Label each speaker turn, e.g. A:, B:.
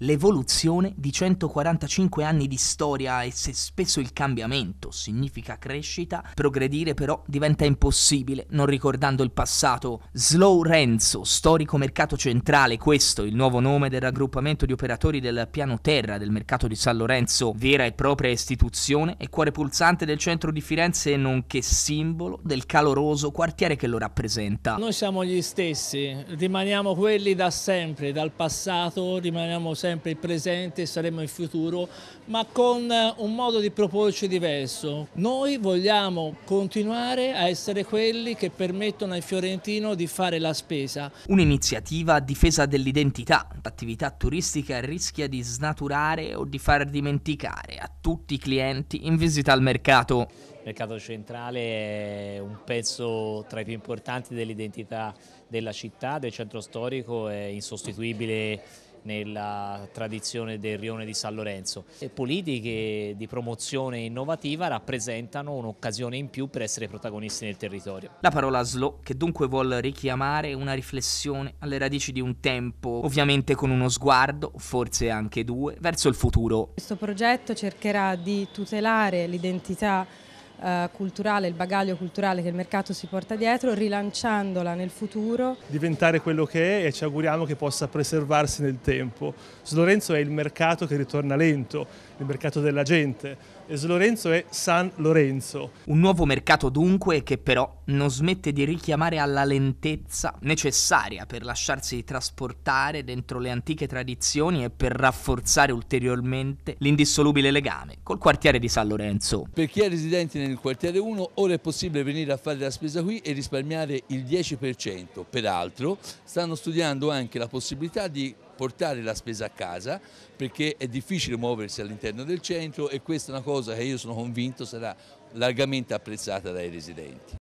A: l'evoluzione di 145 anni di storia e se spesso il cambiamento significa crescita, progredire però diventa impossibile non ricordando il passato. Slow Renzo, storico mercato centrale, questo il nuovo nome del raggruppamento di operatori del piano terra del mercato di San Lorenzo, vera e propria istituzione e cuore pulsante del centro di Firenze nonché simbolo del caloroso quartiere che lo rappresenta.
B: Noi siamo gli stessi, rimaniamo quelli da sempre, dal passato rimaniamo sempre sempre il presente e saremo il futuro, ma con eh, un modo di proporci diverso.
A: Noi vogliamo continuare a essere quelli che permettono al fiorentino di fare la spesa. Un'iniziativa a difesa dell'identità. L'attività turistica rischia di snaturare o di far dimenticare a tutti i clienti in visita al mercato.
C: Il mercato centrale è un pezzo tra i più importanti dell'identità della città, del centro storico, è insostituibile nella tradizione del rione di San Lorenzo. Le politiche di promozione innovativa rappresentano un'occasione in più per essere protagonisti nel territorio.
A: La parola slow, che dunque vuol richiamare una riflessione alle radici di un tempo, ovviamente con uno sguardo, forse anche due, verso il futuro. Questo
B: progetto cercherà di tutelare l'identità eh, culturale, il bagaglio culturale che il mercato si porta dietro, rilanciandola nel futuro. Diventare quello che è e ci auguriamo che possa preservarsi nel tempo. Slorenzo è il mercato che ritorna lento, il mercato della gente. E Slorenzo è San
A: Lorenzo. Un nuovo mercato dunque che però non smette di richiamare alla lentezza necessaria per lasciarsi trasportare dentro le antiche tradizioni e per rafforzare ulteriormente l'indissolubile legame col quartiere di San Lorenzo.
D: Per chi è residente nel nel quartiere 1, ora è possibile venire a fare la spesa qui e risparmiare il 10%. Peraltro stanno studiando anche la possibilità di portare la spesa a casa perché è difficile muoversi all'interno del centro e questa è una cosa che io sono convinto sarà largamente apprezzata dai residenti.